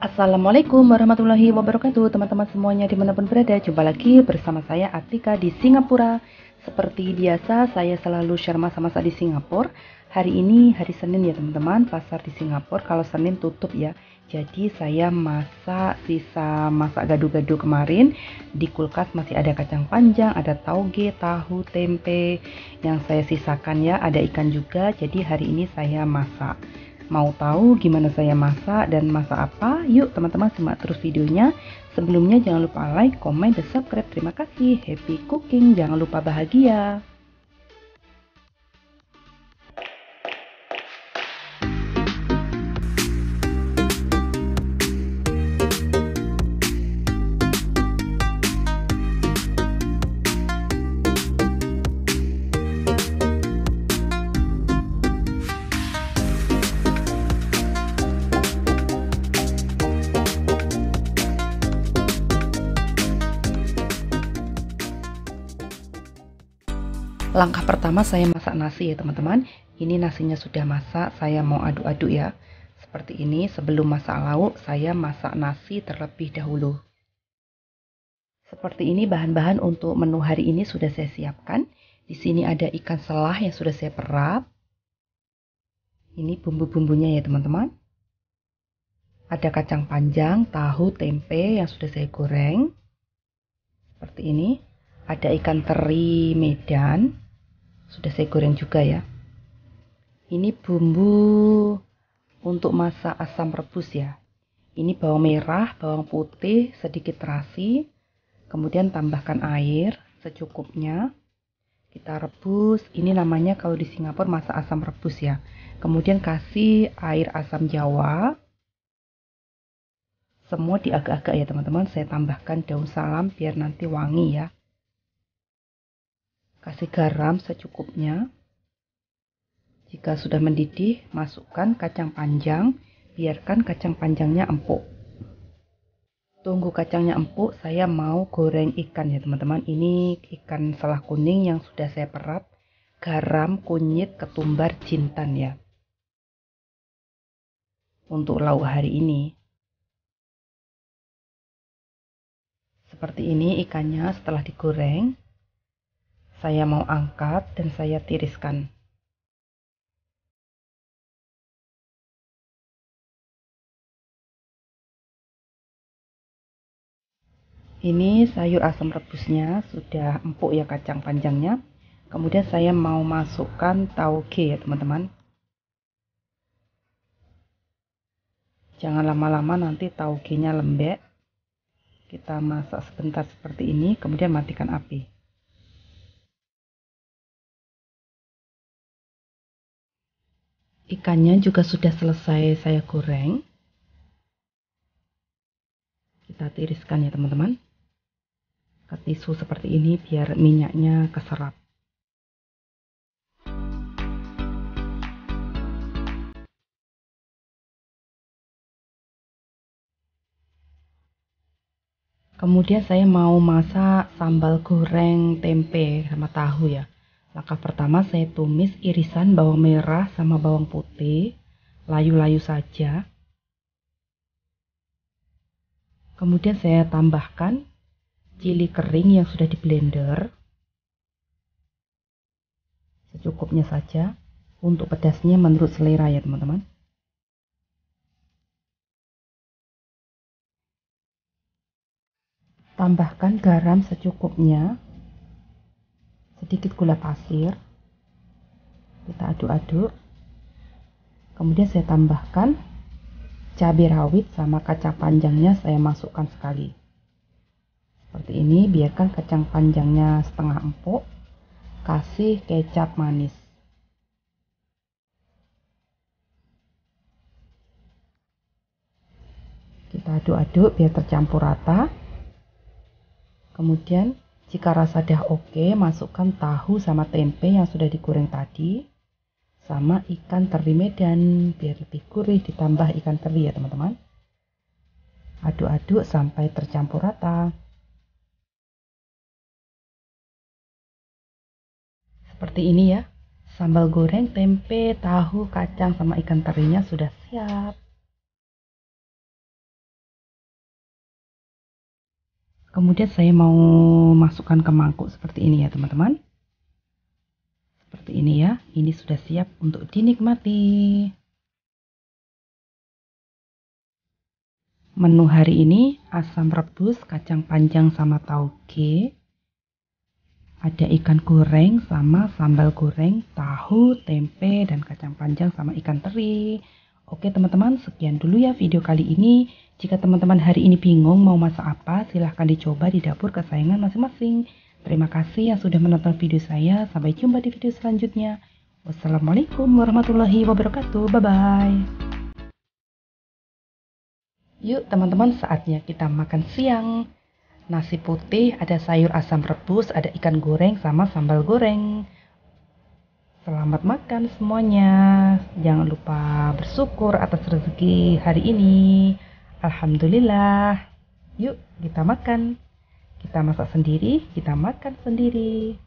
Assalamualaikum warahmatullahi wabarakatuh teman-teman semuanya dimanapun berada jumpa lagi bersama saya Atika di Singapura seperti biasa saya selalu share masa-masa di Singapura hari ini hari Senin ya teman-teman pasar di Singapura kalau Senin tutup ya jadi saya masak sisa masak gado-gado kemarin di kulkas masih ada kacang panjang ada tauge tahu tempe yang saya sisakan ya ada ikan juga jadi hari ini saya masak Mau tahu gimana saya masak dan masak apa? Yuk teman-teman simak terus videonya. Sebelumnya jangan lupa like, comment, dan subscribe. Terima kasih. Happy cooking. Jangan lupa bahagia. langkah pertama saya masak nasi ya teman-teman ini nasinya sudah masak saya mau aduk-aduk ya seperti ini sebelum masak lauk saya masak nasi terlebih dahulu seperti ini bahan-bahan untuk menu hari ini sudah saya siapkan di sini ada ikan selah yang sudah saya perap ini bumbu-bumbunya ya teman-teman ada kacang panjang, tahu, tempe yang sudah saya goreng seperti ini ada ikan teri medan sudah saya goreng juga ya ini bumbu untuk masak asam rebus ya ini bawang merah, bawang putih, sedikit terasi kemudian tambahkan air secukupnya kita rebus ini namanya kalau di Singapura masak asam rebus ya kemudian kasih air asam jawa semua di agak agak ya teman-teman saya tambahkan daun salam biar nanti wangi ya Kasih garam secukupnya. Jika sudah mendidih, masukkan kacang panjang, biarkan kacang panjangnya empuk. Tunggu kacangnya empuk, saya mau goreng ikan ya teman-teman. Ini ikan salah kuning yang sudah saya perap, garam, kunyit, ketumbar, jintan ya. Untuk lauk hari ini. Seperti ini ikannya setelah digoreng. Saya mau angkat dan saya tiriskan. Ini sayur asam rebusnya sudah empuk ya kacang panjangnya. Kemudian saya mau masukkan tauge ya teman-teman. Jangan lama-lama nanti taugenya lembek. Kita masak sebentar seperti ini, kemudian matikan api. Ikannya juga sudah selesai saya goreng. Kita tiriskan ya teman-teman. Ke tisu seperti ini biar minyaknya keserap. Kemudian saya mau masak sambal goreng tempe sama tahu ya. Langkah pertama saya tumis irisan bawang merah sama bawang putih, layu-layu saja. Kemudian saya tambahkan cili kering yang sudah di blender. Secukupnya saja. Untuk pedasnya menurut selera ya teman-teman. Tambahkan garam secukupnya sedikit gula pasir kita aduk-aduk kemudian saya tambahkan cabai rawit sama kacang panjangnya saya masukkan sekali seperti ini biarkan kacang panjangnya setengah empuk kasih kecap manis kita aduk-aduk biar tercampur rata kemudian jika rasa dah oke, masukkan tahu sama tempe yang sudah digoreng tadi sama ikan teri medan biar lebih gurih ditambah ikan teri ya teman-teman. Aduk-aduk sampai tercampur rata. Seperti ini ya. Sambal goreng, tempe, tahu, kacang sama ikan terinya sudah siap. kemudian saya mau masukkan ke mangkuk seperti ini ya teman-teman seperti ini ya ini sudah siap untuk dinikmati menu hari ini asam rebus kacang panjang sama tauge ada ikan goreng sama sambal goreng tahu tempe dan kacang panjang sama ikan teri Oke teman-teman, sekian dulu ya video kali ini. Jika teman-teman hari ini bingung mau masak apa, silahkan dicoba di dapur kesayangan masing-masing. Terima kasih yang sudah menonton video saya. Sampai jumpa di video selanjutnya. Wassalamualaikum warahmatullahi wabarakatuh. Bye-bye. Yuk teman-teman saatnya kita makan siang. Nasi putih, ada sayur asam rebus, ada ikan goreng sama sambal goreng. Selamat makan semuanya. Jangan lupa bersyukur atas rezeki hari ini. Alhamdulillah. Yuk, kita makan. Kita masak sendiri, kita makan sendiri.